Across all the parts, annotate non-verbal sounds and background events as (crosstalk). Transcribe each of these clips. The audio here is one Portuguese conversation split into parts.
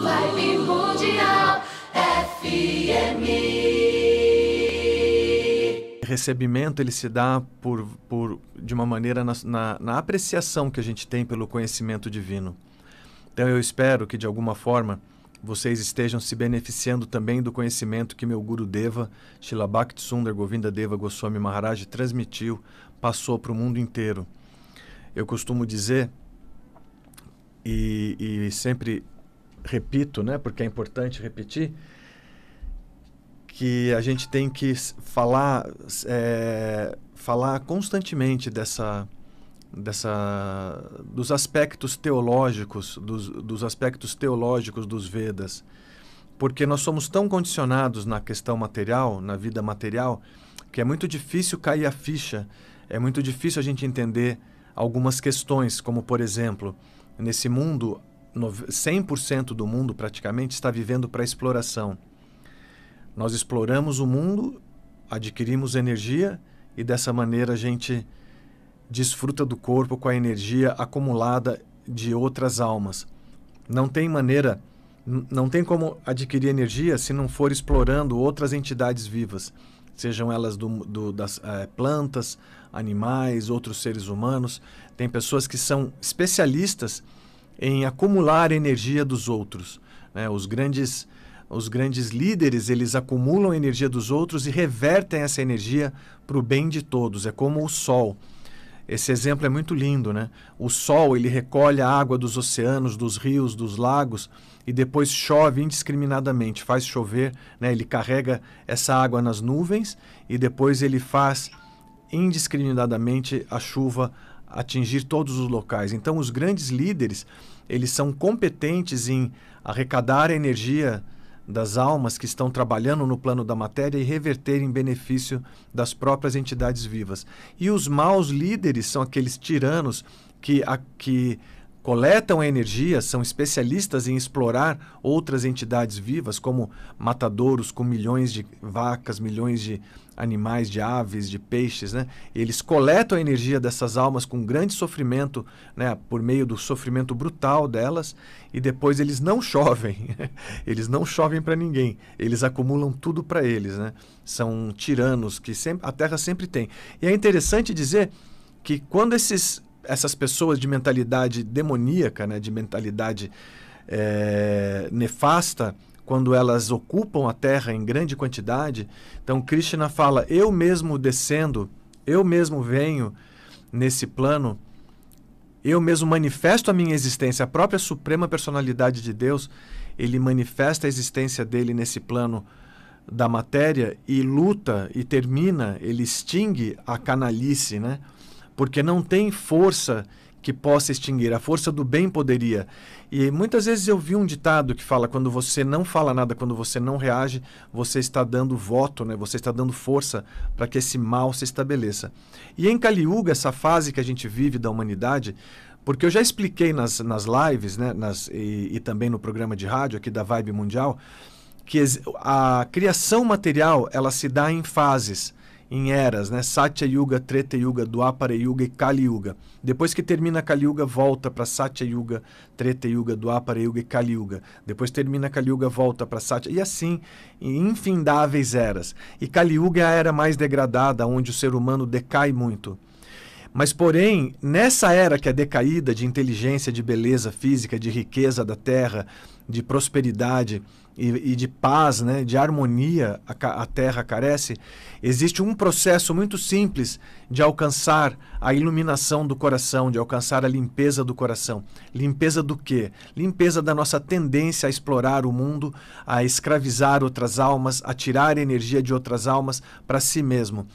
Live Mundial FM. Recebimento ele se dá por, por de uma maneira na, na, na apreciação que a gente tem pelo conhecimento divino. Então eu espero que de alguma forma vocês estejam se beneficiando também do conhecimento que meu guru Deva, Shilabhakti Sundar Govinda Deva Goswami Maharaj transmitiu, passou para o mundo inteiro. Eu costumo dizer e, e sempre repito, né, porque é importante repetir, que a gente tem que falar, é, falar constantemente dessa, dessa, dos aspectos teológicos, dos, dos aspectos teológicos dos Vedas, porque nós somos tão condicionados na questão material, na vida material, que é muito difícil cair a ficha, é muito difícil a gente entender algumas questões, como por exemplo, nesse mundo 100% do mundo praticamente está vivendo para exploração. Nós exploramos o mundo, adquirimos energia e dessa maneira a gente desfruta do corpo com a energia acumulada de outras almas. Não tem maneira, não tem como adquirir energia se não for explorando outras entidades vivas, sejam elas do, do, das é, plantas, animais, outros seres humanos. Tem pessoas que são especialistas em acumular energia dos outros. Né? Os grandes os grandes líderes eles acumulam energia dos outros e revertem essa energia para o bem de todos. É como o sol. Esse exemplo é muito lindo, né? O sol ele recolhe a água dos oceanos, dos rios, dos lagos e depois chove indiscriminadamente, faz chover, né? Ele carrega essa água nas nuvens e depois ele faz indiscriminadamente a chuva atingir todos os locais. Então, os grandes líderes, eles são competentes em arrecadar a energia das almas que estão trabalhando no plano da matéria e reverter em benefício das próprias entidades vivas. E os maus líderes são aqueles tiranos que, a, que coletam a energia, são especialistas em explorar outras entidades vivas, como matadouros com milhões de vacas, milhões de animais, de aves, de peixes. Né? Eles coletam a energia dessas almas com grande sofrimento, né? por meio do sofrimento brutal delas, e depois eles não chovem. (laughs) eles não chovem para ninguém. Eles acumulam tudo para eles. Né? São tiranos que sempre, a Terra sempre tem. E é interessante dizer que quando esses essas pessoas de mentalidade demoníaca, né, de mentalidade é, nefasta, quando elas ocupam a terra em grande quantidade. Então, Krishna fala: Eu mesmo descendo, eu mesmo venho nesse plano, eu mesmo manifesto a minha existência, a própria suprema personalidade de Deus, ele manifesta a existência dele nesse plano da matéria e luta e termina, ele extingue a canalice, né? porque não tem força que possa extinguir. A força do bem poderia. E muitas vezes eu vi um ditado que fala: quando você não fala nada, quando você não reage, você está dando voto, né? você está dando força para que esse mal se estabeleça. E em Caliuga, essa fase que a gente vive da humanidade, porque eu já expliquei nas, nas lives né? nas, e, e também no programa de rádio aqui da Vibe Mundial, que a criação material ela se dá em fases em eras, né? Satya Yuga, Treta Yuga, Dwapara Yuga e Kali Yuga. Depois que termina Kali Yuga, volta para Satya Yuga, Treta Yuga, Dwapara Yuga e Kali Yuga. Depois termina Kali Yuga, volta para Satya e assim, em infindáveis eras. E Kali Yuga é a era mais degradada, onde o ser humano decai muito. Mas, porém, nessa era que é decaída de inteligência, de beleza física, de riqueza da terra, de prosperidade e, e de paz, né, de harmonia, a, a terra carece, existe um processo muito simples de alcançar a iluminação do coração, de alcançar a limpeza do coração. Limpeza do quê? Limpeza da nossa tendência a explorar o mundo, a escravizar outras almas, a tirar energia de outras almas para si mesmo.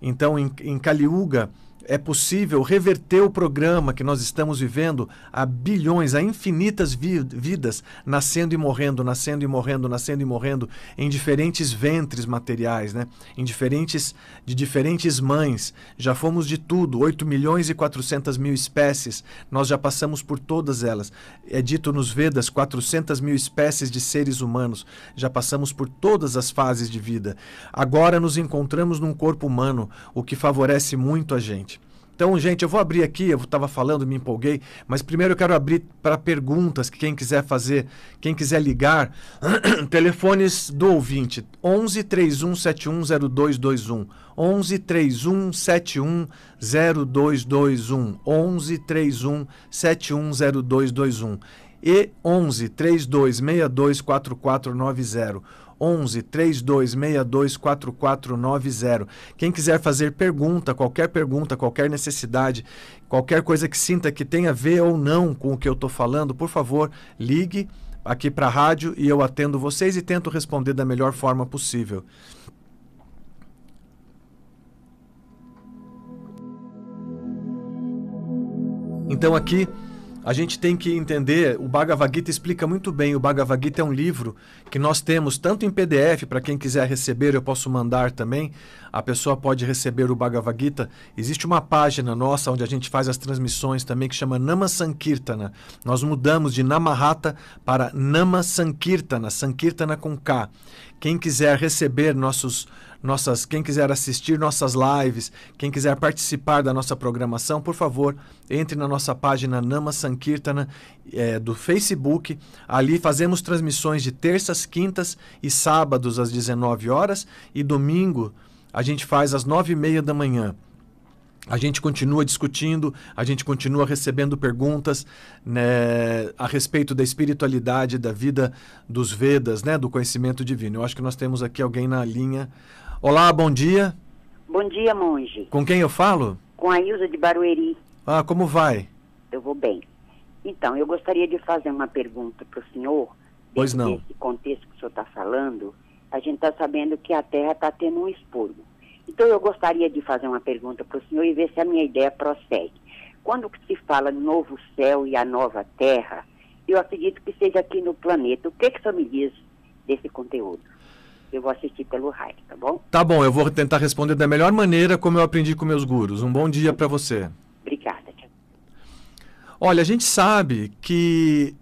Então, em, em Kaliuga, é possível reverter o programa que nós estamos vivendo há bilhões, há infinitas vidas nascendo e morrendo, nascendo e morrendo, nascendo e morrendo em diferentes ventres materiais, né? Em diferentes de diferentes mães. Já fomos de tudo, 8 milhões e 400 mil espécies. Nós já passamos por todas elas. É dito nos Vedas 400 mil espécies de seres humanos. Já passamos por todas as fases de vida. Agora nos encontramos num corpo humano, o que favorece muito a gente. Então, gente, eu vou abrir aqui, eu estava falando, me empolguei, mas primeiro eu quero abrir para perguntas, quem quiser fazer, quem quiser ligar, (clears throat) telefones do ouvinte, 11 31710221, 11 31710221, 11 31710221 e 11 3262 4490. 11 3262 4490. Quem quiser fazer pergunta, qualquer pergunta, qualquer necessidade, qualquer coisa que sinta que tenha a ver ou não com o que eu estou falando, por favor, ligue aqui para a rádio e eu atendo vocês e tento responder da melhor forma possível. Então aqui a gente tem que entender, o Bhagavad Gita explica muito bem, o Bhagavad Gita é um livro que nós temos tanto em PDF, para quem quiser receber, eu posso mandar também, a pessoa pode receber o Bhagavad Gita. Existe uma página nossa onde a gente faz as transmissões também que chama Nama Sankirtana. Nós mudamos de Namahata para Nama Sankirtana, Sankirtana com K. Quem quiser receber nossos nossas, quem quiser assistir nossas lives, quem quiser participar da nossa programação, por favor, entre na nossa página Nama Sankirtana é, do Facebook. Ali fazemos transmissões de terças, quintas e sábados às 19 horas e domingo a gente faz às 9 e meia da manhã. A gente continua discutindo, a gente continua recebendo perguntas né, a respeito da espiritualidade, da vida dos Vedas, né, do conhecimento divino. Eu acho que nós temos aqui alguém na linha. Olá, bom dia. Bom dia, monge. Com quem eu falo? Com a Ilza de Barueri. Ah, como vai? Eu vou bem. Então, eu gostaria de fazer uma pergunta para o senhor. Pois não. Nesse contexto que o senhor está falando, a gente está sabendo que a Terra está tendo um expurgo. Então, eu gostaria de fazer uma pergunta para o senhor e ver se a minha ideia procede. Quando se fala novo céu e a nova Terra, eu acredito que seja aqui no planeta. O que, que o senhor me diz desse conteúdo? eu vou assistir pelo rádio, tá bom? Tá bom, eu vou tentar responder da melhor maneira como eu aprendi com meus gurus. Um bom dia para você. Obrigada. Olha, a gente sabe que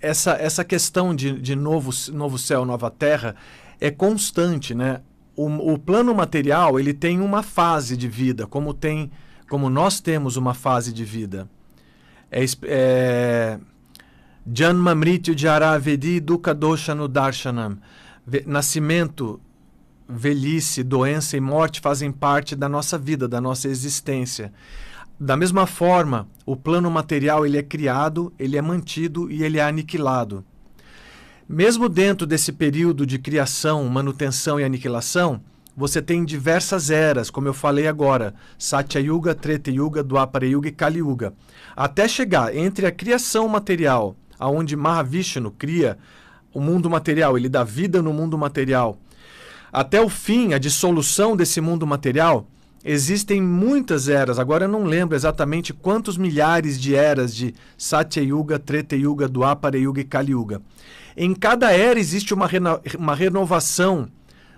essa, essa questão de, de novo, novo céu, nova terra é constante, né? O, o plano material ele tem uma fase de vida, como tem, como nós temos uma fase de vida. É, é Janmamrityu Jaravedi Dukadosha Darshanam nascimento, velhice, doença e morte fazem parte da nossa vida, da nossa existência. Da mesma forma, o plano material ele é criado, ele é mantido e ele é aniquilado. Mesmo dentro desse período de criação, manutenção e aniquilação, você tem diversas eras, como eu falei agora, Satya Yuga, Treta Yuga, Dwapara Yuga e Kali Yuga. Até chegar entre a criação material, aonde Mahavishnu cria o mundo material, ele dá vida no mundo material. Até o fim, a dissolução desse mundo material, existem muitas eras. Agora eu não lembro exatamente quantos milhares de eras de satya yuga Treta Yuga, Dwapara Yuga e Kali Yuga. Em cada era existe uma, reno... uma renovação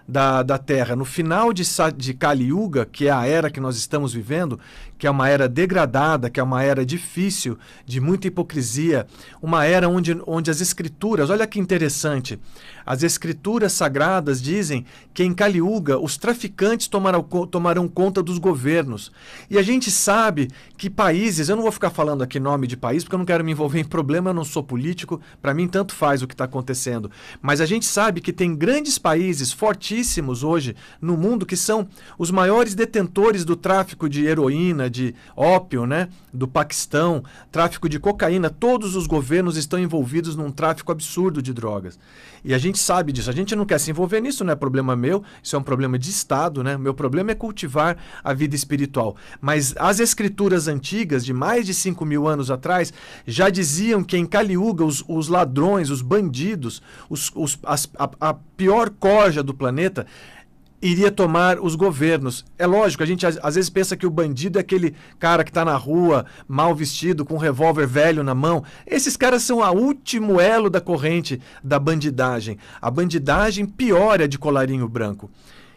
da, da Terra, no final de, de Kali Yuga, que é a era que nós estamos vivendo, que é uma era degradada, que é uma era difícil, de muita hipocrisia, uma era onde, onde as escrituras, olha que interessante, as escrituras sagradas dizem que em Caliuga os traficantes tomarão, tomarão conta dos governos. E a gente sabe que países, eu não vou ficar falando aqui nome de país, porque eu não quero me envolver em problema, eu não sou político, para mim tanto faz o que está acontecendo. Mas a gente sabe que tem grandes países fortíssimos hoje no mundo que são os maiores detentores do tráfico de heroína, de ópio, né? Do Paquistão, tráfico de cocaína. Todos os governos estão envolvidos num tráfico absurdo de drogas. E a gente gente sabe disso, a gente não quer se envolver nisso, não é problema meu, isso é um problema de Estado, né? Meu problema é cultivar a vida espiritual. Mas as escrituras antigas, de mais de 5 mil anos atrás, já diziam que em Caliuga os, os ladrões, os bandidos, os, os, as, a, a pior corja do planeta iria tomar os governos. É lógico, a gente às vezes pensa que o bandido é aquele cara que está na rua, mal vestido, com um revólver velho na mão. Esses caras são o último elo da corrente da bandidagem. A bandidagem piora de colarinho branco.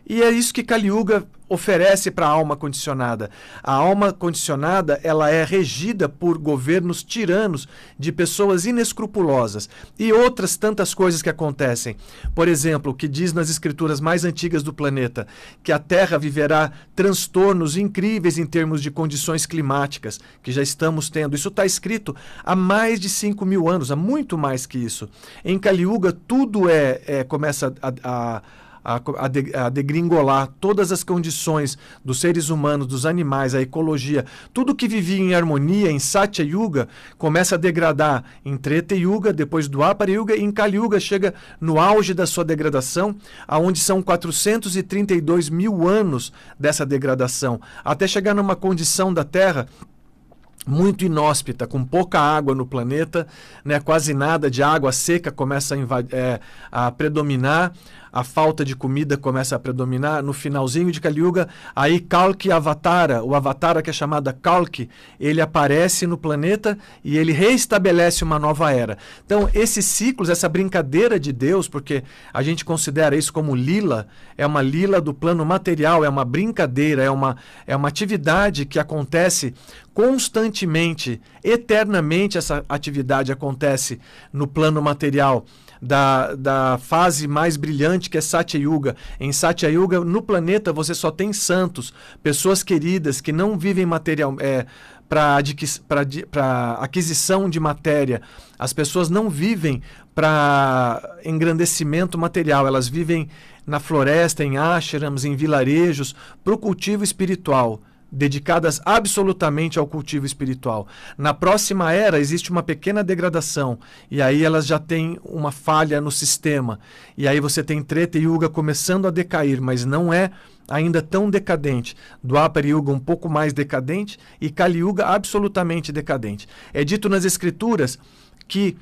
E é isso que Kaliuga oferece para a alma condicionada. A alma condicionada, ela é regida por governos tiranos de pessoas inescrupulosas e outras tantas coisas que acontecem. Por exemplo, o que diz nas escrituras mais antigas do planeta, que a Terra viverá transtornos incríveis em termos de condições climáticas, que já estamos tendo. Isso está escrito há mais de 5 mil anos, há muito mais que isso. Em Kaliuga, tudo é, é começa a, a a, a, de, a degringolar todas as condições dos seres humanos, dos animais, a ecologia, tudo que vivia em harmonia, em Satya Yuga, começa a degradar em Treta Yuga, depois do Apara Yuga e em Kali Yuga chega no auge da sua degradação, aonde são 432 mil anos dessa degradação, até chegar numa condição da Terra muito inóspita, com pouca água no planeta, né? quase nada de água seca começa a, é, a predominar, a falta de comida começa a predominar. No finalzinho de Yuga, aí Kalki Avatara, o Avatara que é chamado Kalki, ele aparece no planeta e ele reestabelece uma nova era. Então, esses ciclos, essa brincadeira de Deus, porque a gente considera isso como lila, é uma lila do plano material, é uma brincadeira, é uma, é uma atividade que acontece constantemente, eternamente essa atividade acontece no plano material da, da fase mais brilhante que é Satya Yuga. Em Satya Yuga, no planeta, você só tem santos, pessoas queridas que não vivem material. É, para aquisição de matéria. As pessoas não vivem para engrandecimento material, elas vivem na floresta, em ashrams, em vilarejos, para o cultivo espiritual dedicadas absolutamente ao cultivo espiritual. Na próxima era existe uma pequena degradação e aí elas já têm uma falha no sistema. E aí você tem Treta e Yuga começando a decair, mas não é ainda tão decadente. Dwapara Yuga um pouco mais decadente e Kali Yuga absolutamente decadente. É dito nas escrituras que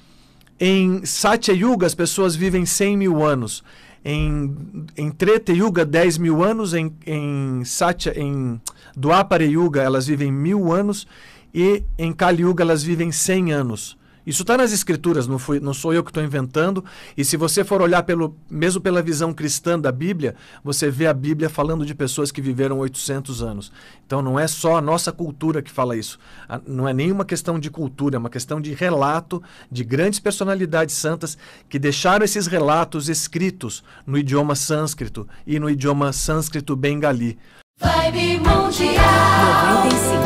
em Satya Yuga as pessoas vivem 100 mil anos em, em Treta Yuga 10 mil anos, em, em, Satya, em Dwapara Yuga elas vivem mil anos e em Kali Yuga elas vivem 100 anos. Isso está nas escrituras, não, fui, não sou eu que estou inventando. E se você for olhar pelo, mesmo pela visão cristã da Bíblia, você vê a Bíblia falando de pessoas que viveram 800 anos. Então não é só a nossa cultura que fala isso. A, não é nenhuma questão de cultura, é uma questão de relato de grandes personalidades santas que deixaram esses relatos escritos no idioma sânscrito e no idioma sânscrito bengali. Vibe Mundial 95.